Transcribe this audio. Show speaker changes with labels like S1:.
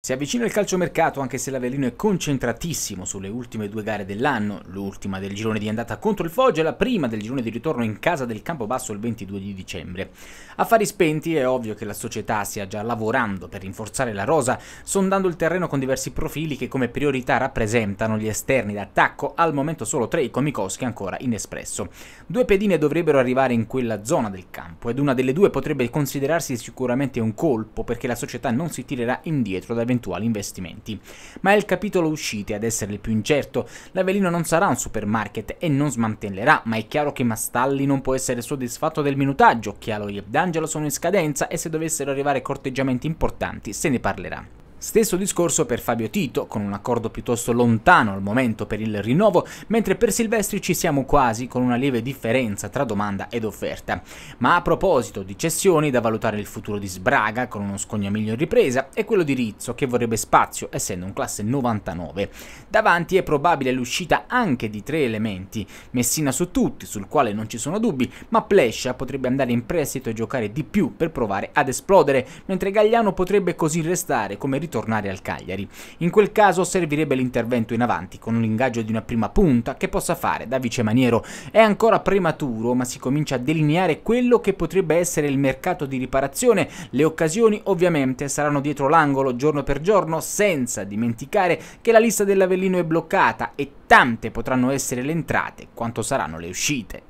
S1: Si avvicina il calciomercato anche se l'Avellino è concentratissimo sulle ultime due gare dell'anno, l'ultima del girone di andata contro il Foggia e la prima del girone di ritorno in casa del Campobasso il 22 di dicembre. Affari spenti, è ovvio che la società stia già lavorando per rinforzare la rosa, sondando il terreno con diversi profili che come priorità rappresentano gli esterni d'attacco, al momento solo tre, i Komikoski ancora in espresso. Due pedine dovrebbero arrivare in quella zona del campo ed una delle due potrebbe considerarsi sicuramente un colpo perché la società non si tirerà indietro dal eventuali investimenti. Ma è il capitolo uscite ad essere il più incerto. L'Avelino non sarà un supermarket e non smantellerà, ma è chiaro che Mastalli non può essere soddisfatto del minutaggio, che Aloy e D'Angelo sono in scadenza e se dovessero arrivare corteggiamenti importanti se ne parlerà. Stesso discorso per Fabio Tito, con un accordo piuttosto lontano al momento per il rinnovo, mentre per Silvestri ci siamo quasi con una lieve differenza tra domanda ed offerta. Ma a proposito di cessioni, da valutare il futuro di Sbraga con uno scognamiglio in ripresa e quello di Rizzo che vorrebbe spazio essendo un classe 99. Davanti è probabile l'uscita anche di tre elementi, Messina su tutti, sul quale non ci sono dubbi, ma Plescia potrebbe andare in prestito e giocare di più per provare ad esplodere, mentre Gagliano potrebbe così restare come ritorno tornare al Cagliari. In quel caso servirebbe l'intervento in avanti con un ingaggio di una prima punta che possa fare da vicemaniero. È ancora prematuro ma si comincia a delineare quello che potrebbe essere il mercato di riparazione. Le occasioni ovviamente saranno dietro l'angolo giorno per giorno senza dimenticare che la lista dell'Avellino è bloccata e tante potranno essere le entrate quanto saranno le uscite.